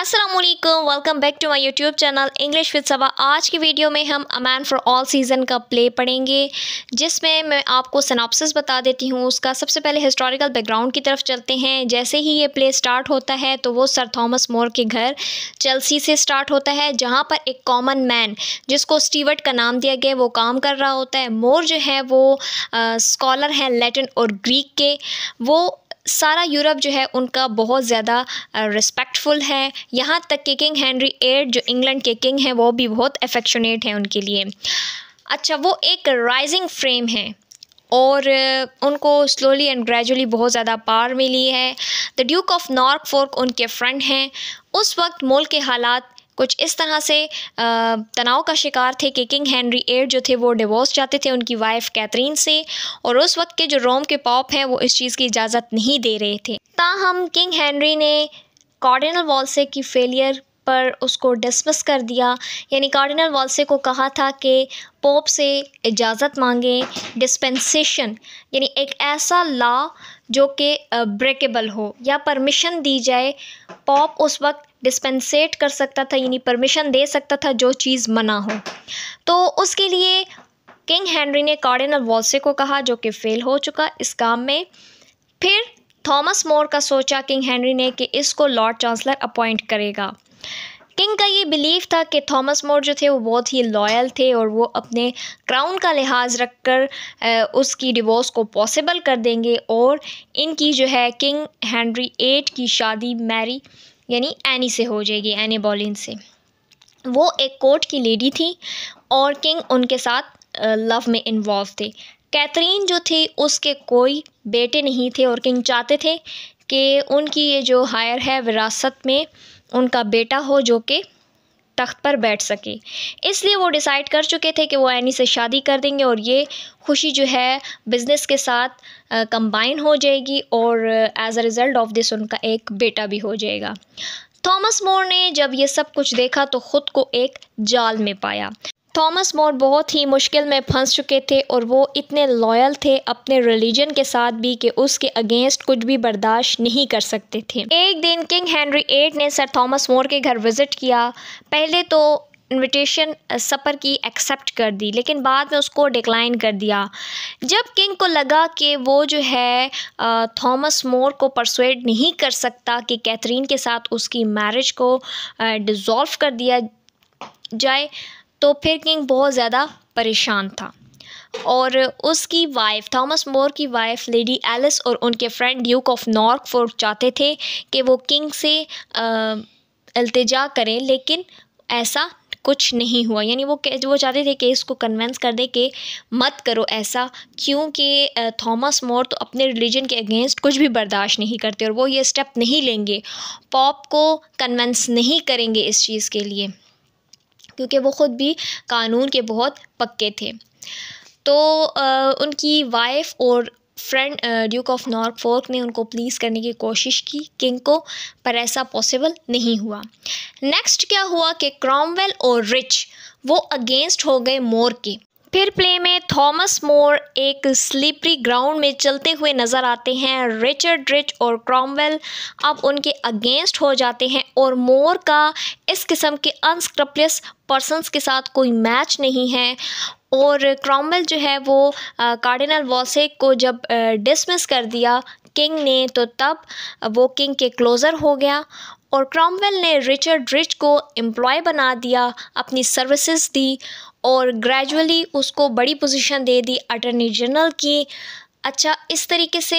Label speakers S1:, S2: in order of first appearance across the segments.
S1: Aslam welcome back to my YouTube channel English with Saba आज की video में हम अमैन फॉर ऑल सीज़न का प्ले पढ़ेंगे जिसमें मैं आपको सनापसिस बता देती हूँ उसका सबसे पहले हिस्टोरिकल बैकग्राउंड की तरफ चलते हैं जैसे ही ये प्ले स्टार्ट होता है तो वो सर थॉमस मोर के घर चेल्सी से स्टार्ट होता है जहाँ पर एक कॉमन मैन जिसको स्टीवर्ट का नाम दिया गया वो काम कर रहा होता है मोर जो है वो स्कॉलर हैं लेटिन और ग्रीक के वो सारा यूरोप जो है उनका बहुत ज़्यादा रिस्पेक्टफुल है यहाँ तक कि किंग हैंनरी एड जो इंग्लैंड के किंग हैं वो भी बहुत अफेक्शनेट हैं उनके लिए अच्छा वो एक राइजिंग फ्रेम है और उनको स्लोली एंड ग्रेजुअली बहुत ज़्यादा पावर मिली है the duke of Norfolk उनके फ्रेंड हैं उस वक्त मुल्क के हालात कुछ इस तरह से तनाव का शिकार थे कि किंग हैंनरी एड जो थे वो डिवोर्स चाहते थे उनकी वाइफ कैथरीन से और उस वक्त के जो रोम के पॉप हैं वो इस चीज़ की इजाज़त नहीं दे रहे थे ताहम किंग हैंनरी ने कॉर्डिनल वॉल्से की फेलियर पर उसको डिसमिस कर दिया यानी कार्डिनल वॉल्से को कहा था कि पोप से इजाज़त मांगें डिस्पेंसेशन यानी एक ऐसा लॉ जो कि ब्रेकेबल हो या परमिशन दी जाए पॉप उस वक्त डिस्पेंसेट कर सकता था यानी परमिशन दे सकता था जो चीज़ मना हो तो उसके लिए किंग हैंनरी ने कार्डिनल वॉल्से को कहा जो कि फेल हो चुका इस काम में फिर थॉमस मोर का सोचा किंग हैंनरी ने कि इसको लॉर्ड चांसलर अपॉइंट करेगा किंग का ये बिलीव था कि थॉमस मोर जो थे वो बहुत ही लॉयल थे और वो अपने क्राउन का लिहाज रख कर उसकी डिवोर्स को पॉसिबल कर देंगे और इनकी जो है किंग हैंनरी एट की शादी मैरी यानी एनी से हो जाएगी एनी बॉलिन से वो एक कोर्ट की लेडी थी और किंग उनके साथ लव में इन्वॉल्व थे कैथरीन जो थी उसके कोई बेटे नहीं थे और किंग चाहते थे कि उनकी ये जो हायर है विरासत में उनका बेटा हो जो कि तख्त पर बैठ सके इसलिए वो डिसाइड कर चुके थे कि वो एनी से शादी कर देंगे और ये खुशी जो है बिज़नेस के साथ कंबाइन हो जाएगी और as a result of this उनका एक बेटा भी हो जाएगा थॉमस मोर ने जब ये सब कुछ देखा तो ख़ुद को एक जाल में पाया थॉमस मोर बहुत ही मुश्किल में फंस चुके थे और वो इतने लॉयल थे अपने रिलीजन के साथ भी कि उसके अगेंस्ट कुछ भी बर्दाश्त नहीं कर सकते थे एक दिन किंग हेनरी एट ने सर थॉमस मोर के घर विज़िट किया पहले तो इनविटेशन सफ़र की एक्सेप्ट कर दी लेकिन बाद में उसको डिक्लाइन कर दिया जब किंग को लगा कि वो जो है थॉमस मोर को परसुएड नहीं कर सकता कि कैथरीन के साथ उसकी मैरिज को डिज़ोल्व कर दिया जाए तो फिर किंग बहुत ज़्यादा परेशान था और उसकी वाइफ थॉमस मोर की वाइफ लेडी एलिस और उनके friend duke of Norfolk चाहते थे कि वो किंग से अल्तजा करें लेकिन ऐसा कुछ नहीं हुआ यानी वो वो चाहते थे कि इसको कन्वेंस कर दें कि मत करो ऐसा क्योंकि थॉमस मोर तो अपने रिलीजन के अगेंस्ट कुछ भी बर्दाश्त नहीं करते और वो ये स्टेप नहीं लेंगे पॉप को कन्वेंस नहीं करेंगे इस चीज़ के लिए क्योंकि वो ख़ुद भी कानून के बहुत पक्के थे तो आ, उनकी वाइफ और friend duke of Norfolk ने उनको प्लीज़ करने की कोशिश की किंग को पर ऐसा पॉसिबल नहीं हुआ नेक्स्ट क्या हुआ कि क्रॉमवेल और रिच वो अगेंस्ट हो गए मोर के फिर प्ले में थॉमस मोर एक स्लीपरी ग्राउंड में चलते हुए नज़र आते हैं रिचर्ड रिच और क्रॉमवेल अब उनके अगेंस्ट हो जाते हैं और मोर का इस किस्म के अनस्क्रप्लियस पर्सनस के साथ कोई मैच नहीं है और क्रॉमवेल जो है वो कार्डिनल वॉसेक को जब डिसमिस कर दिया किंग ने तो तब वो किंग के क्लोज़र हो गया और क्रॉमवेल ने रिचर्ड रिच को एम्प्लॉय बना दिया अपनी सर्विसेज दी और ग्रेजुअली उसको बड़ी पोजीशन दे दी अटर्नी जनरल की अच्छा इस तरीके से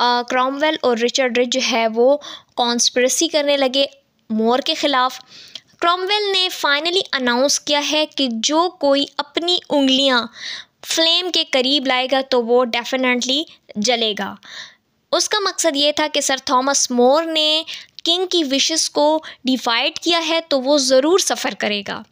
S1: क्रॉमवेल और रिचर्ड रिज है वो कॉन्स्परेसी करने लगे मोर के ख़िलाफ़ क्रॉमवेल ने फाइनली अनाउंस किया है कि जो कोई अपनी उंगलियां फ्लेम के करीब लाएगा तो वो डेफिनेटली जलेगा उसका मकसद ये था कि सर थॉमस मोर ने किंग की विशेस को डिफाइड किया है तो वो ज़रूर सफ़र करेगा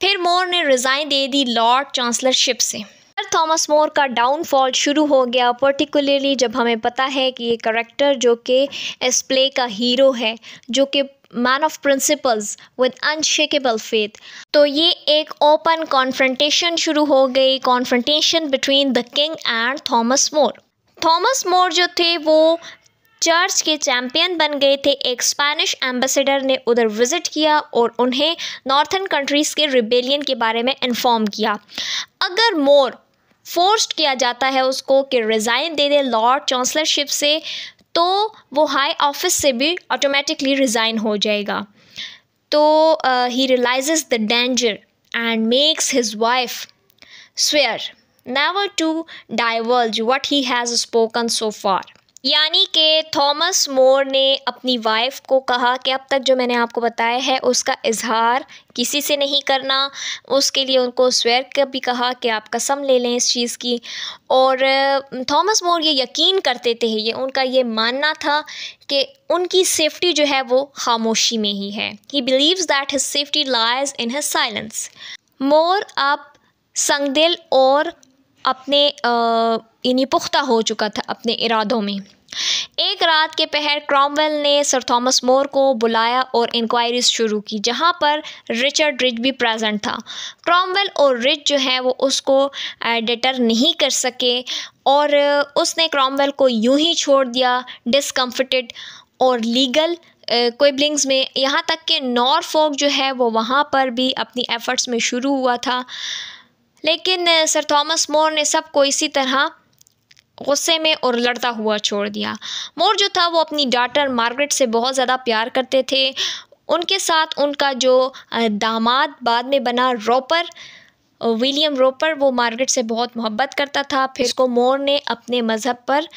S1: फिर मोर ने रिज़ाइन दे दी लॉर्ड चांसलरशिप से सर थॉमस मोर का डाउनफॉल शुरू हो गया पर्टिकुलरली जब हमें पता है कि ये करेक्टर जो कि इस प्ले का हीरो है जो कि man of principles with unshakable faith तो ये एक ओपन कॉन्फ्रेंटेशन शुरू हो गई confrontation between the king and Thomas More Thomas More जो थे वो चर्च के चैंपियन बन गए थे एक स्पैनिश एम्बेसडर ने उधर विजिट किया और उन्हें नॉर्थन कंट्रीज़ के रिबेलियन के बारे में इन्फॉर्म किया अगर मोर फोर्स किया जाता है उसको कि रिज़ाइन दे दे लॉर्ड चांसलरशिप से तो वो हाई ऑफिस से भी ऑटोमेटिकली रिज़ाइन हो जाएगा तो ही realise the danger and makes his wife swear never to diverge what he has spoken so far यानी कि थॉमस मोर ने अपनी वाइफ को कहा कि अब तक जो मैंने आपको बताया है उसका इजहार किसी से नहीं करना उसके लिए उनको स्वेर का भी कहा कि आप कसम ले लें इस चीज़ की और थॉमस मोर ये यकीन करते थे ये उनका ये मानना था कि उनकी सेफ्टी जो है वो खामोशी में ही है he believes that his safety lies in his silence More अब संगदिल और अपने यानी पुख्ता हो चुका था अपने इरादों में एक रात के पहर क्रॉमवेल ने सर थॉमस मोर को बुलाया और इंक्वायरीज शुरू की जहां पर रिचर्ड रिच भी प्रेजेंट था क्रॉमवेल और रिच जो है वो उसको डिटर नहीं कर सके और उसने क्रॉमवेल को यूं ही छोड़ दिया डिसकम्फर्टेड और लीगल क्विबलिंग्स में यहाँ तक कि नॉर्फोक जो है वो वहाँ पर भी अपनी एफ़र्ट्स में शुरू हुआ था लेकिन सर थॉमस मोर ने सबको इसी तरह गुस्से में और लड़ता हुआ छोड़ दिया मोर जो था वो अपनी डाटर मार्गरेट से बहुत ज़्यादा प्यार करते थे उनके साथ उनका जो दामाद बाद में बना रॉपर विलियम रोपर वो मार्गरेट से बहुत मोहब्बत करता था फिर उसको मोर ने अपने मज़हब पर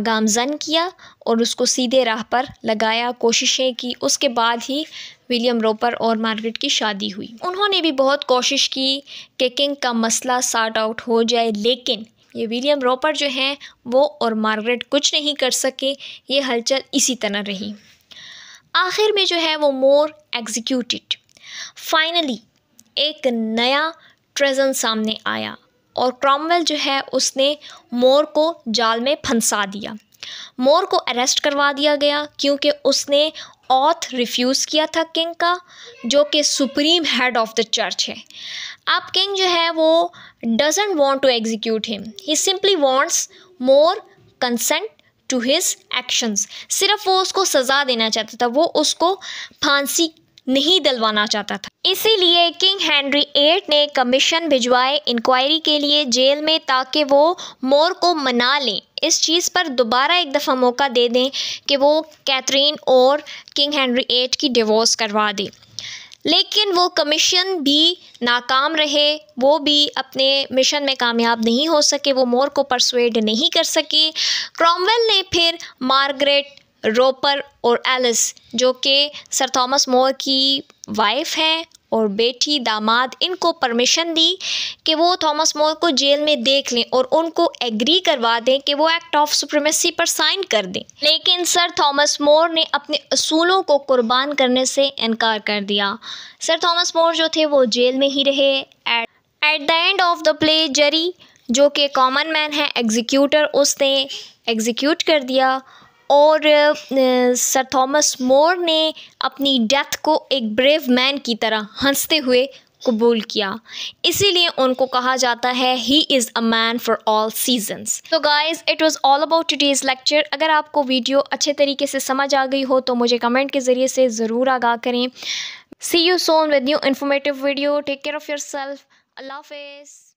S1: गामजन किया और उसको सीधे राह पर लगाया कोशिशें की उसके बाद ही विलियम रोपर और मार्गरेट की शादी हुई उन्होंने भी बहुत कोशिश की कि किंग का मसला सार्ट आउट हो जाए लेकिन ये विलियम रोपर जो हैं वो और मार्गरेट कुछ नहीं कर सके ये हलचल इसी तरह रही आखिर में जो है वो मोर एग्ज़ीक्यूटिड फाइनली एक नया ट्रेजन सामने आया और क्रॉमवेल जो है उसने मोर को जाल में फंसा दिया मोर को अरेस्ट करवा दिया गया क्योंकि उसने ऑथ रिफ्यूज़ किया था किंग का जो कि supreme head of the church है अब किंग जो है वो doesn't want to execute him he simply wants more consent to his actions सिर्फ वो उसको सज़ा देना चाहता था वो उसको फांसी नहीं दिलवाना चाहता था इसीलिए किंग हेनरी एट ने कमीशन भिजवाए इंक्वायरी के लिए जेल में ताकि वो मोर को मना लें इस चीज़ पर दोबारा एक दफ़ा मौका दे दें कि वो कैथरीन और किंग हेनरी एट की डिवोर्स करवा दें लेकिन वो कमीशन भी नाकाम रहे वो भी अपने मिशन में कामयाब नहीं हो सके वो मोर को परसुएड नहीं कर सके क्रॉमवेल ने फिर मार्गरेट रोपर और एलिस जो कि सर थॉमस मोर की वाइफ हैं और बेटी दामाद इनको परमिशन दी कि वो थॉमस मोर को जेल में देख लें और उनको एग्री करवा दें कि वो एक्ट ऑफ सुप्रीमेसी पर साइन कर दें लेकिन सर थॉमस मोर ने अपने असूलों को कुर्बान करने से इनकार कर दिया सर थॉमस मोर जो थे वो जेल में ही रहे at the end of the play jury जो कि कॉमन मैन है एग्जीक्यूटर उसने एग्जीक्यूट कर दिया और सर थॉमस मोर ने अपनी डेथ को एक ब्रेव मैन की तरह हंसते हुए कबूल किया इसीलिए उनको कहा जाता है he is a man for all seasons तो guys it was all about today's lecture अगर आपको वीडियो अच्छे तरीके से समझ आ गई हो तो मुझे कमेंट के ज़रिए से ज़रूर आगाह करें see you soon with new informative video take care of yourself Allah हाफिज़